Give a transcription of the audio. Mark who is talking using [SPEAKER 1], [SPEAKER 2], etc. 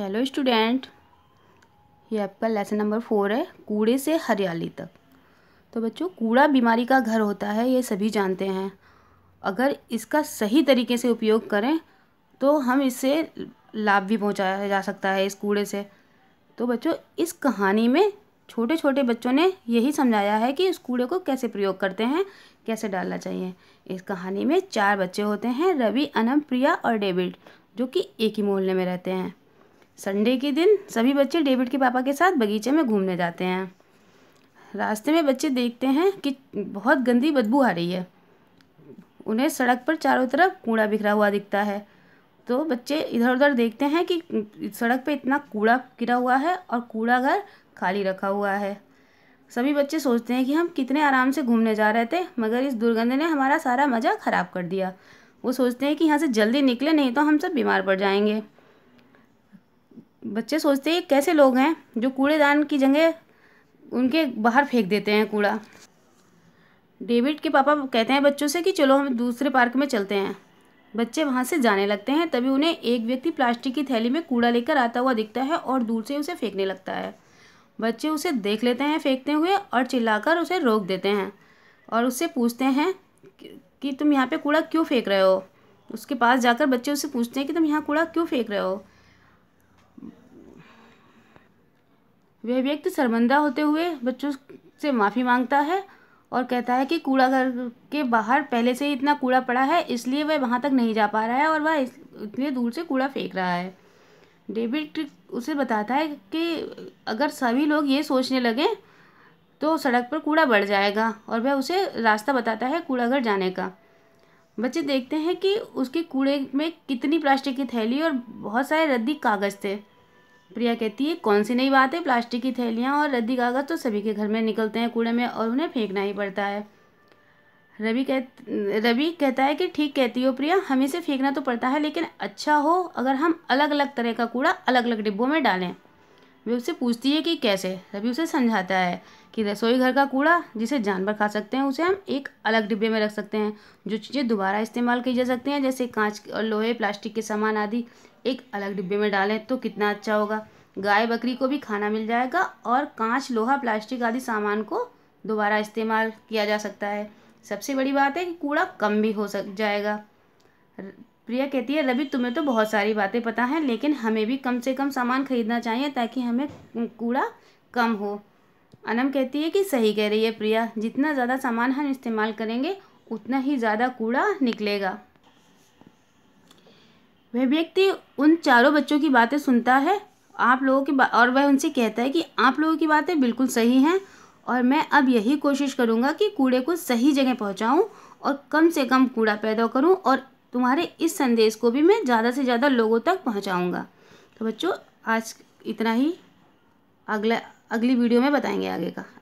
[SPEAKER 1] hello student ये आपका lesson number four है कूड़े से हरियाली तक तो बच्चों कूड़ा बीमारी का घर होता है ये सभी जानते हैं अगर इसका सही तरीके से उपयोग करें तो हम इससे लाभ भी पहुंचाया जा सकता है इस कूड़े से तो बच्चों इस कहानी में छोटे छोटे बच्चों ने यही समझाया है कि इस कूड़े को कैसे प्रयोग करते हैं कैसे डालना चाहिए इस कहानी में चार बच्चे होते हैं रवि अनम प्रिया और डेविड जो कि एक ही मोहल्ले में रहते हैं संडे के दिन सभी बच्चे डेविड के पापा के साथ बगीचे में घूमने जाते हैं रास्ते में बच्चे देखते हैं कि बहुत गंदी बदबू आ रही है उन्हें सड़क पर चारों तरफ कूड़ा बिखरा हुआ दिखता है तो बच्चे इधर उधर देखते हैं कि सड़क पर इतना कूड़ा गिरा हुआ है और कूड़ा घर खाली रखा हुआ है सभी बच्चे सोचते हैं कि हम कितने आराम से घूमने जा रहे थे मगर इस दुर्गंध ने हमारा सारा मज़ा ख़राब कर दिया वो सोचते हैं कि यहाँ से जल्दी निकले नहीं तो हम सब बीमार पड़ जाएंगे बच्चे सोचते हैं कैसे लोग हैं जो कूड़ेदान की जगह उनके बाहर फेंक देते हैं कूड़ा डेविड के पापा कहते हैं बच्चों से कि चलो हम दूसरे पार्क में चलते हैं बच्चे वहाँ से जाने लगते हैं तभी उन्हें एक व्यक्ति प्लास्टिक की थैली में कूड़ा लेकर आता हुआ दिखता है और दूर से उसे फेंकने लगता है बच्चे उसे देख लेते हैं फेंकते हुए और चिल्लाकर उसे रोक देते हैं और उससे पूछते हैं कि तुम यहाँ पे कूड़ा क्यों फेंक रहे हो उसके पास जाकर बच्चे उससे पूछते हैं कि तुम यहाँ कूड़ा क्यों फेंक रहे हो वह व्यक्ति शर्मंदा होते हुए बच्चों से माफ़ी मांगता है और कहता है कि कूड़ा घर के बाहर पहले से ही इतना कूड़ा पड़ा है इसलिए वह वहाँ तक नहीं जा पा रहा है और वह इतने दूर से कूड़ा फेंक रहा है डेविड उसे बताता है कि अगर सभी लोग ये सोचने लगें तो सड़क पर कूड़ा बढ़ जाएगा और वह उसे रास्ता बताता है कूड़ा घर जाने का बच्चे देखते हैं कि उसके कूड़े में कितनी प्लास्टिक की थैली और बहुत सारे रद्दी कागज़ थे प्रिया कहती है कौन सी नई बात है प्लास्टिक की थैलियाँ और रद्दी कागज़ तो सभी के घर में निकलते हैं कूड़े में और उन्हें फेंकना ही पड़ता है रवि कह रवि कहता है कि ठीक कहती हो प्रिया हमें से फेंकना तो पड़ता है लेकिन अच्छा हो अगर हम अलग अलग तरह का कूड़ा अलग अलग डिब्बों में डालें वे उससे पूछती है कि कैसे रवि उसे समझाता है कि रसोई घर का कूड़ा जिसे जानवर खा सकते हैं उसे हम एक अलग डिब्बे में रख सकते हैं जो चीज़ें दोबारा इस्तेमाल की जा सकती हैं जैसे कांच और लोहे प्लास्टिक के सामान आदि एक अलग डिब्बे में डालें तो कितना अच्छा होगा गाय बकरी को भी खाना मिल जाएगा और कांच लोहा प्लास्टिक आदि सामान को दोबारा इस्तेमाल किया जा सकता है सबसे बड़ी बात है कि कूड़ा कम भी हो सक जाएगा प्रिया कहती है रवि तुम्हें तो बहुत सारी बातें पता हैं लेकिन हमें भी कम से कम सामान खरीदना चाहिए ताकि हमें कूड़ा कम हो अनम कहती है कि सही कह रही है प्रिया जितना ज़्यादा सामान हम इस्तेमाल करेंगे उतना ही ज़्यादा कूड़ा निकलेगा वह व्यक्ति उन चारों बच्चों की बातें सुनता है आप लोगों की और वह उनसे कहता है कि आप लोगों की बातें बिल्कुल सही हैं और मैं अब यही कोशिश करूँगा कि कूड़े को सही जगह पहुँचाऊँ और कम से कम कूड़ा पैदा करूँ और तुम्हारे इस संदेश को भी मैं ज़्यादा से ज़्यादा लोगों तक पहुँचाऊँगा तो बच्चों आज इतना ही अगला अगली वीडियो में बताएंगे आगे का